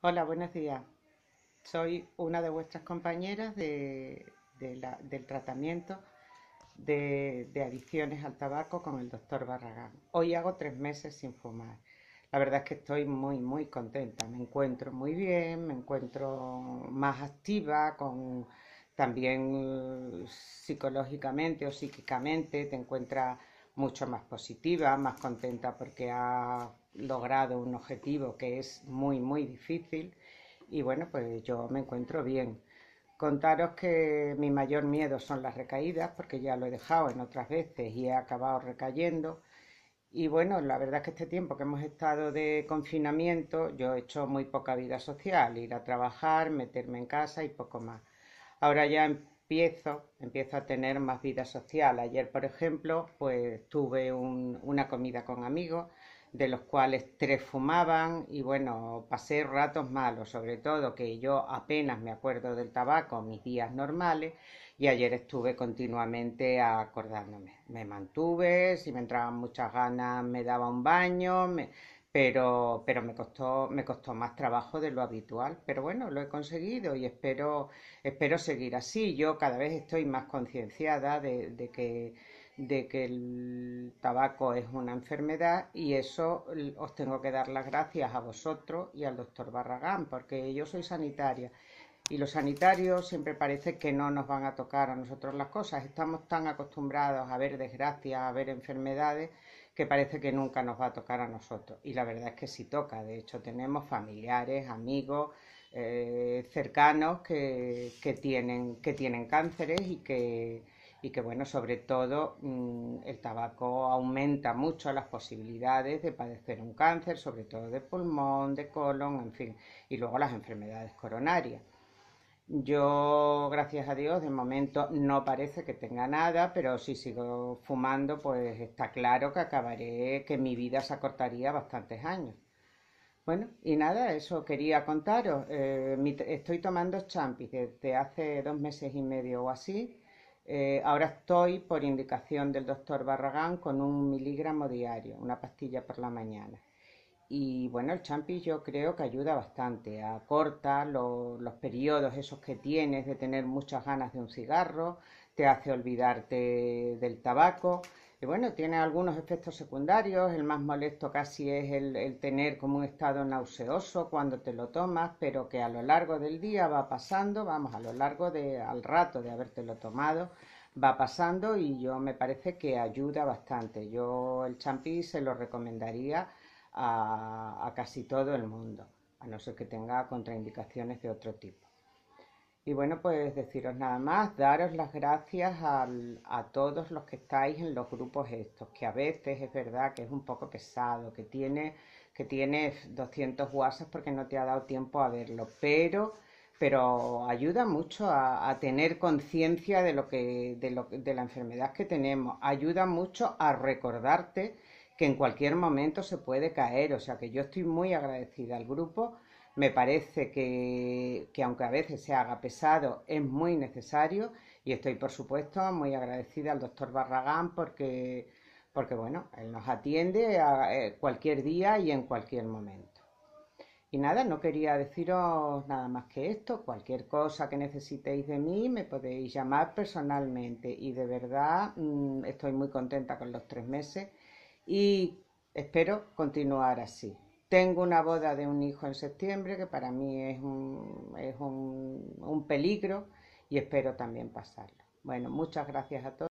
Hola, buenos días. Soy una de vuestras compañeras del tratamiento de, adicciones al tabaco con el doctor Barragán. Hoy hago tres meses sin fumar. La verdad es que estoy muy, muy contenta. Me encuentro muy bien, me encuentro más activa, con también eh, psicológicamente o psíquicamente te encuentras mucho más positiva, más contenta porque ha logrado un objetivo que es muy, muy difícil. Y bueno, pues yo me encuentro bien. Contaros que mi mayor miedo son las recaídas, porque ya lo he dejado en otras veces y he acabado recayendo. Y bueno, la verdad es que este tiempo que hemos estado de confinamiento, yo he hecho muy poca vida social, ir a trabajar, meterme en casa y poco más. Ahora ya empiezo, empiezo a tener más vida social. Ayer, por ejemplo, pues tuve una comida con amigos, de los cuales tres fumaban y bueno, pasé ratos malos, sobre todo que yo apenas me acuerdo del tabaco mis días normales y ayer estuve continuamente acordándome. Me mantuve, si me entraban muchas ganas me daba un baño, pero, pero me, costó, me costó más trabajo de lo habitual. Pero bueno, lo he conseguido y espero, espero seguir así. Yo cada vez estoy más concienciada de, que, de que el tabaco es una enfermedad y eso os tengo que dar las gracias a vosotros y al doctor Barragán, porque yo soy sanitaria y los sanitarios siempre parece que no nos van a tocar a nosotros las cosas. Estamos tan acostumbrados a ver desgracias, a ver enfermedades, que parece que nunca nos va a tocar a nosotros. Y la verdad es que sí toca. De hecho, tenemos familiares, amigos eh, cercanos que, tienen, que tienen cánceres y que, y que bueno, sobre todo mm, el tabaco aumenta mucho las posibilidades de padecer un cáncer, sobre todo de pulmón, de colon, en fin, y luego las enfermedades coronarias. Yo, gracias a Dios, de momento no parece que tenga nada, pero si sigo fumando, pues está claro que acabaré, que mi vida se acortaría bastantes años. Bueno, y nada, eso quería contaros. Eh, estoy tomando champis desde hace dos meses y medio o así. Eh, ahora estoy, por indicación del doctor Barragán, con un miligramo diario, una pastilla por la mañana. Y bueno, el champi yo creo que ayuda bastante, acorta los periodos esos que tienes de tener muchas ganas de un cigarro, te hace olvidarte del tabaco. Y bueno, tiene algunos efectos secundarios, el más molesto casi es el, tener como un estado nauseoso cuando te lo tomas, pero que a lo largo del día va pasando, vamos, a lo largo de, al rato de habértelo tomado, va pasando y yo me parece que ayuda bastante. Yo el champi se lo recomendaría a, casi todo el mundo, a no ser que tenga contraindicaciones de otro tipo. Y bueno, pues deciros nada más, daros las gracias a todos los que estáis en los grupos estos, que a veces es verdad que es un poco pesado, que tiene que tienes 200 WhatsApp porque no te ha dado tiempo a verlo, pero pero ayuda mucho a, a tener conciencia de lo que de, lo, de la enfermedad que tenemos, ayuda mucho a recordarte que en cualquier momento se puede caer. O sea que yo estoy muy agradecida al grupo. Me parece que, aunque a veces se haga pesado, es muy necesario. Y estoy, por supuesto, muy agradecida al doctor Barragán porque, porque bueno, él nos atiende a, eh, cualquier día y en cualquier momento. Y nada, no quería deciros nada más que esto. Cualquier cosa que necesitéis de mí me podéis llamar personalmente. Y de verdad mm, estoy muy contenta con los tres meses y espero continuar así. Tengo una boda de un hijo en septiembre que para mí es un, peligro y espero también pasarlo. Bueno, muchas gracias a todos.